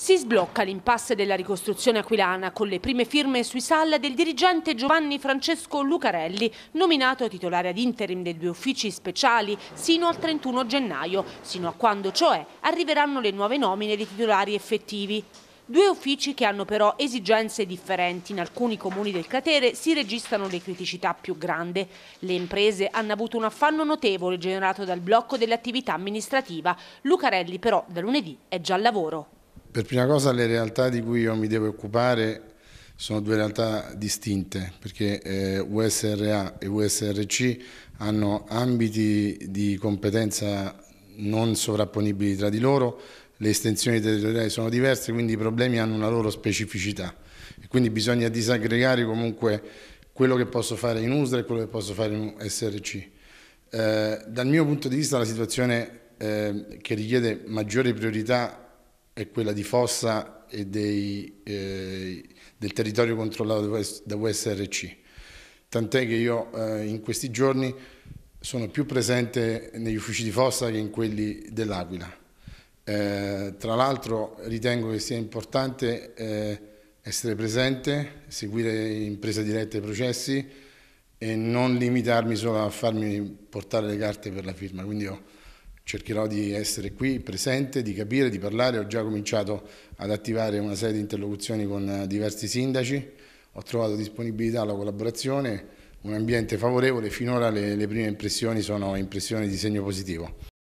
Si sblocca l'impasse della ricostruzione aquilana con le prime firme sui SAL del dirigente Giovanni Francesco Lucarelli, nominato titolare ad interim dei due uffici speciali sino al 31 gennaio, sino a quando cioè arriveranno le nuove nomine dei titolari effettivi. Due uffici che hanno però esigenze differenti. In alcuni comuni del cratere si registrano le criticità più grandi. Le imprese hanno avuto un affanno notevole generato dal blocco dell'attività amministrativa. Lucarelli però da lunedì è già al lavoro. Per prima cosa le realtà di cui io mi devo occupare sono due realtà distinte perché eh, USRA e USRC hanno ambiti di competenza non sovrapponibili tra di loro, le estensioni territoriali sono diverse quindi i problemi hanno una loro specificità e quindi bisogna disaggregare comunque quello che posso fare in USRA e quello che posso fare in USRC. Eh, dal mio punto di vista la situazione eh, che richiede maggiori priorità è quella di Fossa e dei, eh, del territorio controllato da USRC. Tant'è che io eh, in questi giorni sono più presente negli uffici di Fossa che in quelli dell'Aquila. Eh, tra l'altro ritengo che sia importante eh, essere presente, seguire in presa diretta i processi e non limitarmi solo a farmi portare le carte per la firma. Quindi io cercherò di essere qui presente, di capire, di parlare. Ho già cominciato ad attivare una serie di interlocuzioni con eh, diversi sindaci, ho trovato disponibilità alla collaborazione, un ambiente favorevole. Finora le, le prime impressioni sono impressioni di segno positivo.